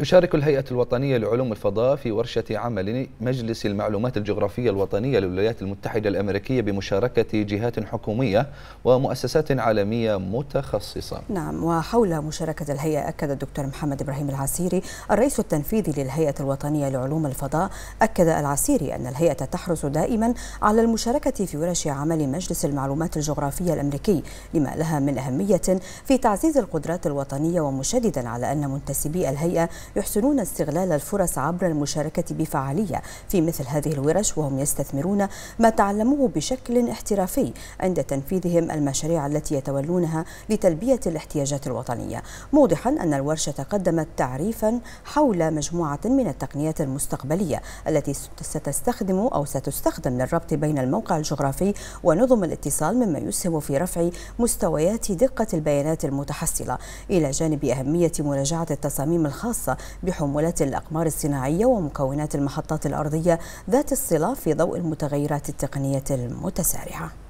تشارك الهيئة الوطنية لعلوم الفضاء في ورشة عمل مجلس المعلومات الجغرافية الوطنية للولايات المتحدة الأمريكية بمشاركة جهات حكومية ومؤسسات عالمية متخصصة نعم وحول مشاركة الهيئة أكد الدكتور محمد إبراهيم العسيري الرئيس التنفيذي للهيئة الوطنية لعلوم الفضاء أكد العسيري أن الهيئة تحرص دائما على المشاركة في ورش عمل مجلس المعلومات الجغرافية الأمريكي لما لها من أهمية في تعزيز القدرات الوطنية ومشددا على أن منتسبي الهيئة يحسنون استغلال الفرص عبر المشاركة بفعالية في مثل هذه الورش وهم يستثمرون ما تعلموه بشكل احترافي عند تنفيذهم المشاريع التي يتولونها لتلبية الاحتياجات الوطنية موضحا أن الورشة قدمت تعريفا حول مجموعة من التقنيات المستقبلية التي ستستخدم أو ستستخدم للربط بين الموقع الجغرافي ونظم الاتصال مما يسهم في رفع مستويات دقة البيانات المتحصلة إلى جانب أهمية مراجعة التصاميم الخاصة بحمولة الأقمار الصناعية ومكونات المحطات الأرضية ذات الصلة في ضوء المتغيرات التقنية المتسارعة